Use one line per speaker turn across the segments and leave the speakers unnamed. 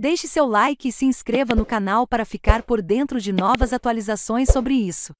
Deixe seu like e se inscreva no canal para ficar por dentro de novas atualizações sobre isso.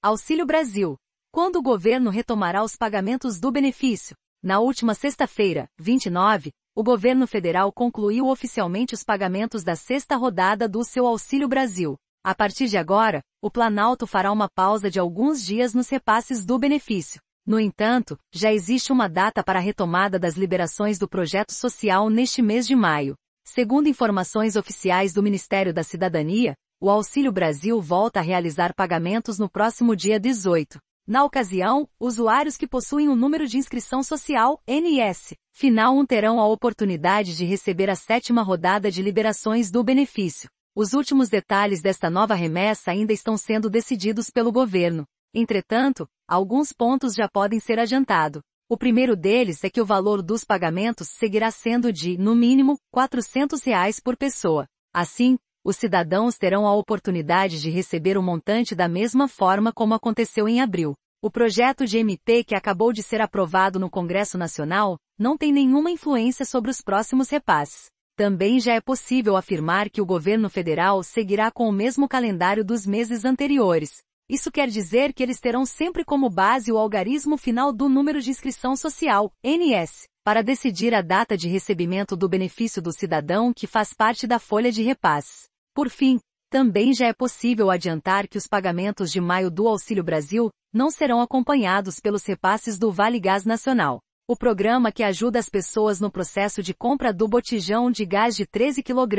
Auxílio Brasil. Quando o governo retomará os pagamentos do benefício? Na última sexta-feira, 29, o governo federal concluiu oficialmente os pagamentos da sexta rodada do seu Auxílio Brasil. A partir de agora, o Planalto fará uma pausa de alguns dias nos repasses do benefício. No entanto, já existe uma data para a retomada das liberações do projeto social neste mês de maio. Segundo informações oficiais do Ministério da Cidadania, o Auxílio Brasil volta a realizar pagamentos no próximo dia 18. Na ocasião, usuários que possuem o um número de inscrição social, NS, final 1 terão a oportunidade de receber a sétima rodada de liberações do benefício. Os últimos detalhes desta nova remessa ainda estão sendo decididos pelo governo. Entretanto, alguns pontos já podem ser adiantados. O primeiro deles é que o valor dos pagamentos seguirá sendo de, no mínimo, R$ 400 reais por pessoa. Assim, os cidadãos terão a oportunidade de receber o montante da mesma forma como aconteceu em abril. O projeto de MP que acabou de ser aprovado no Congresso Nacional não tem nenhuma influência sobre os próximos repasses. Também já é possível afirmar que o governo federal seguirá com o mesmo calendário dos meses anteriores, isso quer dizer que eles terão sempre como base o algarismo final do número de inscrição social, NS, para decidir a data de recebimento do benefício do cidadão que faz parte da folha de repasse. Por fim, também já é possível adiantar que os pagamentos de maio do Auxílio Brasil não serão acompanhados pelos repasses do Vale Gás Nacional. O programa que ajuda as pessoas no processo de compra do botijão de gás de 13 kg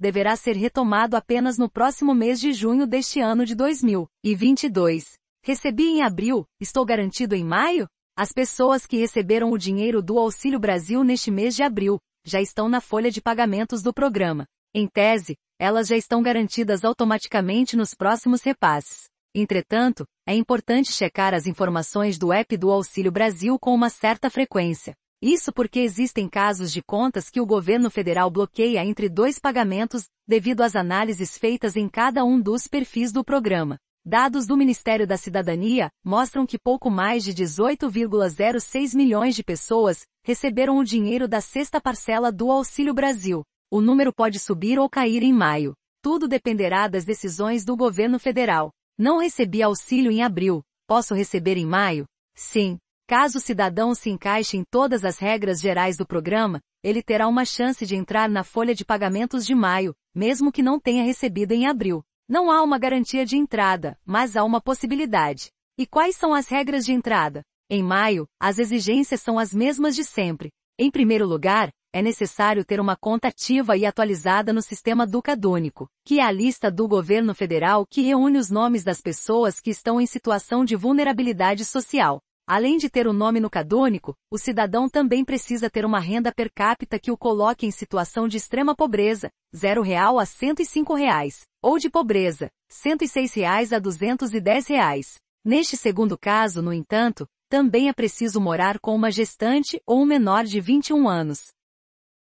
deverá ser retomado apenas no próximo mês de junho deste ano de 2022. Recebi em abril, estou garantido em maio? As pessoas que receberam o dinheiro do Auxílio Brasil neste mês de abril já estão na folha de pagamentos do programa. Em tese, elas já estão garantidas automaticamente nos próximos repasses. Entretanto, é importante checar as informações do app do Auxílio Brasil com uma certa frequência. Isso porque existem casos de contas que o governo federal bloqueia entre dois pagamentos, devido às análises feitas em cada um dos perfis do programa. Dados do Ministério da Cidadania mostram que pouco mais de 18,06 milhões de pessoas receberam o dinheiro da sexta parcela do Auxílio Brasil. O número pode subir ou cair em maio. Tudo dependerá das decisões do governo federal. Não recebi auxílio em abril, posso receber em maio? Sim. Caso o cidadão se encaixe em todas as regras gerais do programa, ele terá uma chance de entrar na folha de pagamentos de maio, mesmo que não tenha recebido em abril. Não há uma garantia de entrada, mas há uma possibilidade. E quais são as regras de entrada? Em maio, as exigências são as mesmas de sempre. Em primeiro lugar, é necessário ter uma conta ativa e atualizada no sistema ducadônico, que é a lista do governo federal que reúne os nomes das pessoas que estão em situação de vulnerabilidade social. Além de ter o um nome no cadônico, o cidadão também precisa ter uma renda per capita que o coloque em situação de extrema pobreza, R$ real a R$ 105, reais, ou de pobreza, R$ 106 reais a R$ 210. Reais. Neste segundo caso, no entanto, também é preciso morar com uma gestante ou um menor de 21 anos.